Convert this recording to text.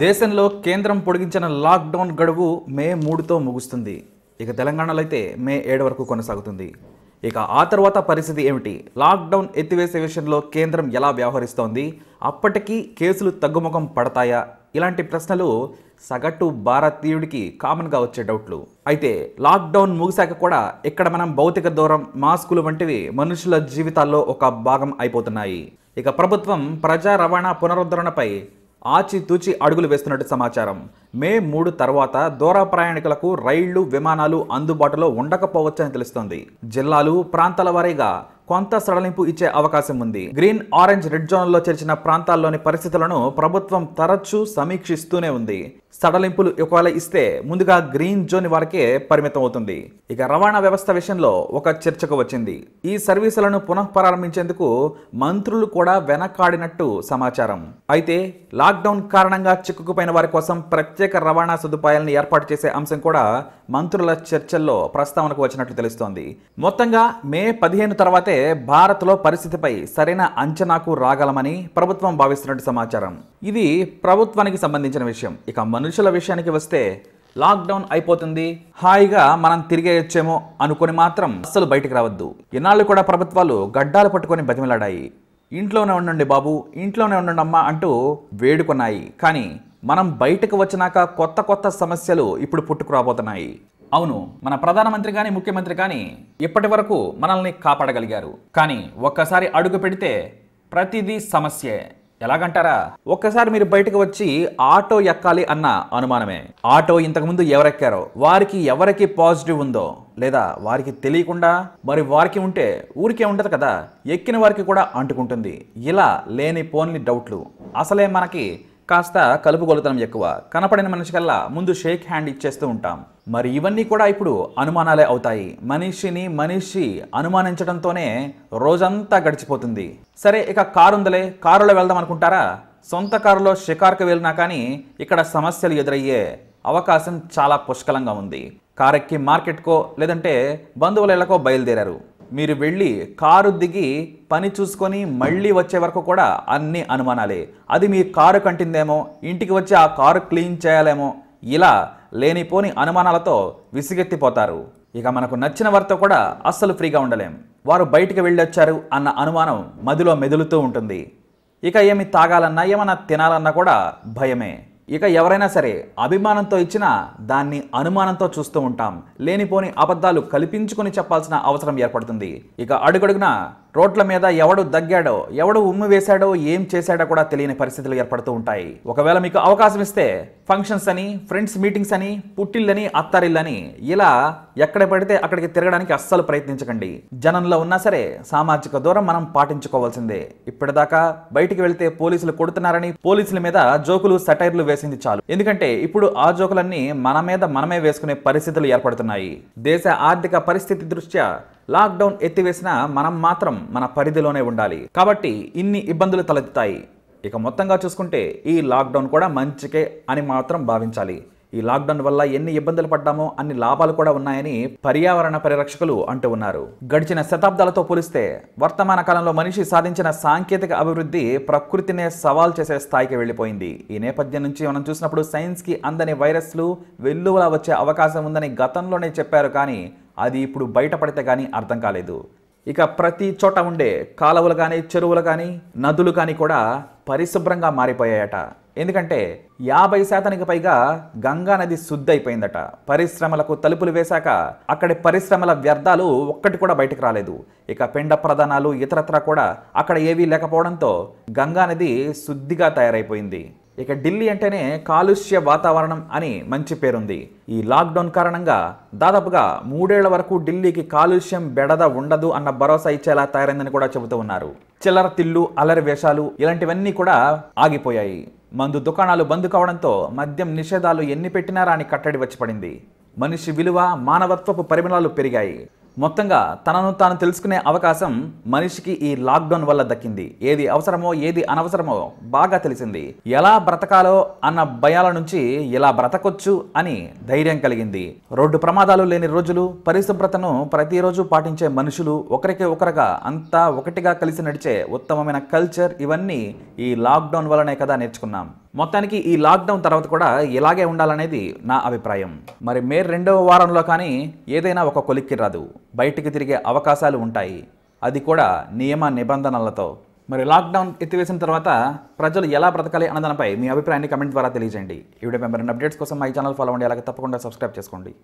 దేశంలో కేంద్రం పొడిగించిన లాక్డౌన్ గడువు మే మూడుతో ముగుస్తుంది ఇక తెలంగాణలో అయితే మే ఏడు వరకు కొనసాగుతుంది ఇక ఆ తర్వాత పరిస్థితి ఏమిటి లాక్డౌన్ ఎత్తివేసే విషయంలో కేంద్రం ఎలా వ్యవహరిస్తోంది అప్పటికీ కేసులు తగ్గుముఖం పడతాయా ఇలాంటి ప్రశ్నలు సగటు భారతీయుడికి కామన్గా వచ్చే డౌట్లు అయితే లాక్డౌన్ ముగిశాక కూడా ఇక్కడ మనం భౌతిక దూరం మాస్కులు వంటివి మనుషుల జీవితాల్లో ఒక భాగం అయిపోతున్నాయి ఇక ప్రభుత్వం ప్రజా రవాణా పునరుద్ధరణపై ఆచితూచి అడుగులు వేస్తున్నట్టు సమాచారం మే మూడు తర్వాత దూర ప్రయాణికులకు రైళ్లు విమానాలు అందుబాటులో ఉండకపోవచ్చని తెలుస్తోంది జిల్లాలు ప్రాంతాల వారీగా కొంత సడలింపు ఇచ్చే అవకాశం ఉంది గ్రీన్ ఆరెంజ్ రెడ్ జోన్లో చేర్చిన ప్రాంతాల్లోని పరిస్థితులను ప్రభుత్వం తరచూ సమీక్షిస్తూనే ఉంది సడలింపులు ఒకవేళ ఇస్తే ముందుగా గ్రీన్ జోన్ వరకే పరిమితం అవుతుంది ఇక రవాణా వ్యవస్థ విషయంలో ఒక చర్చకు వచ్చింది ఈ సర్వీసులను పునః ప్రారంభించేందుకు మంత్రులు కూడా వెనకాడినట్టు సమాచారం అయితే లాక్డౌన్ కారణంగా చిక్కుకుపోయిన వారి కోసం ప్రత్యేక రవాణా సదుపాయాలను ఏర్పాటు చేసే అంశం కూడా మంత్రుల చర్చల్లో ప్రస్తావనకు వచ్చినట్లు తెలుస్తోంది మొత్తంగా మే పదిహేను తర్వాతే భారత్లో పరిస్థితిపై సరైన అంచనాకు రాగలమని ప్రభుత్వం భావిస్తున్నట్టు సమాచారం ఇది ప్రభుత్వానికి సంబంధించిన విషయం ఇక మనుషుల విషయానికి వస్తే లాక్డౌన్ అయిపోతుంది హాయిగా మనం వచ్చేమో అనుకుని మాత్రం అస్సలు బయటికి రావద్దు ఇన్నాళ్ళు కూడా ప్రభుత్వాలు గడ్డాలు పట్టుకొని బతిమిలాడాయి ఇంట్లోనే ఉండండి బాబు ఇంట్లోనే ఉండండి అమ్మా అంటూ వేడుకున్నాయి కానీ మనం బయటకు వచ్చినాక కొత్త కొత్త సమస్యలు ఇప్పుడు పుట్టుకురాబోతున్నాయి అవును మన ప్రధానమంత్రి కానీ ముఖ్యమంత్రి కానీ ఇప్పటి వరకు మనల్ని కాపాడగలిగారు కానీ ఒక్కసారి అడుగు పెడితే ప్రతిదీ సమస్యే ఎలాగంటారా ఒక్కసారి మీరు బయటకు వచ్చి ఆటో ఎక్కాలి అన్న అనుమానమే ఆటో ఇంతకుముందు ఎవరెక్కారో వారికి ఎవరికి పాజిటివ్ ఉందో లేదా వారికి తెలియకుండా మరి వారికి ఉంటే ఊరికే ఉండదు కదా ఎక్కిన వారికి కూడా అంటుకుంటుంది ఇలా లేని పోన్లీ డౌట్లు అసలే మనకి కాస్త కలుపుగొలుతనం ఎక్కువ కనపడిన మనిషికల్లా ముందు షేక్ హ్యాండ్ ఇచ్చేస్తూ ఉంటాం మరి ఇవన్నీ కూడా ఇప్పుడు అనుమానాలే అవుతాయి మనిషిని మనిషి అనుమానించడంతోనే రోజంతా గడిచిపోతుంది సరే ఇక కారు ఉందలే కారులో వెళ్దాం అనుకుంటారా సొంత కారులో షికార్కు వెళ్ళినా కానీ ఇక్కడ సమస్యలు ఎదురయ్యే అవకాశం చాలా పుష్కలంగా ఉంది కారెక్కి మార్కెట్కో లేదంటే బంధువుల ఇళ్లకో బయలుదేరారు మీరు వెళ్ళి కారు దిగి పని చూసుకొని మళ్ళీ వచ్చే వరకు కూడా అన్ని అనుమానాలే అది మీ కారు కంటిందేమో ఇంటికి వచ్చి ఆ కారు క్లీన్ చేయాలేమో ఇలా లేనిపోని అనుమానాలతో విసిగెత్తిపోతారు ఇక మనకు నచ్చిన వారితో కూడా అస్సలు ఫ్రీగా ఉండలేం వారు బయటికి వెళ్ళొచ్చారు అన్న అనుమానం మదిలో మెదులుతూ ఉంటుంది ఇక ఏమి తాగాలన్నా ఏమన్నా తినాలన్నా కూడా భయమే ఇక ఎవరైనా సరే అభిమానంతో ఇచ్చినా దాన్ని అనుమానంతో చూస్తూ ఉంటాం లేనిపోని అబద్ధాలు కల్పించుకొని చెప్పాల్సిన అవసరం ఏర్పడుతుంది ఇక అడుగడుగునా రోడ్ల మీద ఎవడు దగ్గాడో ఎవడు ఉమ్ము వేశాడో ఏం చేశాడో కూడా తెలియని పరిస్థితులు ఏర్పడుతూ ఉంటాయి ఒకవేళ మీకు అవకాశం ఇస్తే ఫంక్షన్స్ అని ఫ్రెండ్స్ మీటింగ్స్ అని పుట్టిళ్ళని అత్తారిళ్ళని ఇలా ఎక్కడ పడితే అక్కడికి తిరగడానికి అస్సలు ప్రయత్నించకండి జనంలో ఉన్నా సరే సామాజిక దూరం మనం పాటించుకోవాల్సిందే ఇప్పటిదాకా బయటికి వెళ్తే పోలీసులు కొడుతున్నారని పోలీసుల మీద జోకులు సటైర్లు వేసింది చాలు ఎందుకంటే ఇప్పుడు ఆ జోకులన్నీ మన మీద మనమే వేసుకునే పరిస్థితులు ఏర్పడుతున్నాయి దేశ ఆర్థిక పరిస్థితి దృష్ట్యా లాక్డౌన్ ఎత్తివేసినా మనం మాత్రం మన పరిధిలోనే ఉండాలి కాబట్టి ఇన్ని ఇబ్బందులు తలెత్తుతాయి ఇక మొత్తంగా చూసుకుంటే ఈ లాక్డౌన్ కూడా మంచికే అని మాత్రం భావించాలి ఈ లాక్డౌన్ వల్ల ఎన్ని ఇబ్బందులు పడ్డామో అన్ని లాభాలు కూడా ఉన్నాయని పర్యావరణ పరిరక్షకులు అంటూ ఉన్నారు గడిచిన శతాబ్దాలతో పోలిస్తే వర్తమాన కాలంలో మనిషి సాధించిన సాంకేతిక అభివృద్ధి ప్రకృతినే సవాల్ చేసే స్థాయికి వెళ్ళిపోయింది ఈ నేపథ్యం నుంచి మనం చూసినప్పుడు సైన్స్కి అందని వైరస్లు వెల్లువలా వచ్చే అవకాశం ఉందని గతంలోనే చెప్పారు కానీ అది ఇప్పుడు బయటపడితే కానీ అర్థం కాలేదు ఇక ప్రతి చోట ఉండే కాలువలు కానీ చెరువులు కానీ నదులు కానీ కూడా పరిశుభ్రంగా మారిపోయాయట ఎందుకంటే యాభై శాతానికి పైగా గంగా నది శుద్ధి అయిపోయిందట పరిశ్రమలకు తలుపులు వేశాక అక్కడి పరిశ్రమల వ్యర్థాలు ఒక్కటి కూడా బయటకు రాలేదు ఇక పెండ ప్రధానాలు ఇతరత్ర కూడా అక్కడ ఏవీ లేకపోవడంతో గంగా నది శుద్ధిగా తయారైపోయింది ఇక ఢిల్లీ అంటేనే కాలుష్య వాతావరణం అని మంచి పేరుంది ఈ లాక్డౌన్ కారణంగా దాదాపుగా మూడేళ్ల వరకు ఢిల్లీకి కాలుష్యం బెడద ఉండదు అన్న భరోసా ఇచ్చేలా తయారైందని కూడా చెబుతూ ఉన్నారు చిల్లర తిల్లు అలరి వేషాలు ఇలాంటివన్నీ కూడా ఆగిపోయాయి మందు దుకాణాలు బంద్ కావడంతో మద్యం నిషేధాలు ఎన్ని పెట్టినారా అని కట్టడి వచ్చి పడింది మనిషి విలువ మానవత్వపు పరిమళాలు పెరిగాయి మొత్తంగా తనను తాను తెలుసుకునే అవకాశం మనిషికి ఈ లాక్డౌన్ వల్ల దక్కింది ఏది అవసరమో ఏది అనవసరమో బాగా తెలిసింది ఎలా బ్రతకాలో అన్న భయాల నుంచి ఎలా బ్రతకొచ్చు అని ధైర్యం కలిగింది రోడ్డు ప్రమాదాలు లేని రోజులు పరిశుభ్రతను ప్రతిరోజు పాటించే మనుషులు ఒకరికి ఒకరుగా అంతా ఒకటిగా కలిసి నడిచే ఉత్తమమైన కల్చర్ ఇవన్నీ ఈ లాక్డౌన్ వల్లనే కదా నేర్చుకున్నాం మొత్తానికి ఈ లాక్డౌన్ తర్వాత కూడా ఇలాగే ఉండాలనేది నా అభిప్రాయం మరి మే రెండవ వారంలో కానీ ఏదైనా ఒక కొలిక్కి రాదు బయటికి తిరిగే అవకాశాలు ఉంటాయి అది కూడా నియమ నిబంధనలతో మరి లాక్డౌన్ ఎత్తివేసిన తర్వాత ప్రజలు ఎలా బ్రతకాలి అన్నదానిపై మీ అభిప్రాయాన్ని కమెంట్ ద్వారా తెలియజేయండి వీడియో మెంబర్ అప్డేట్స్ కోసం మై ఛానల్ ఫాలో అలాగే తప్పకుండా సబ్స్క్రైబ్ చేసుకోండి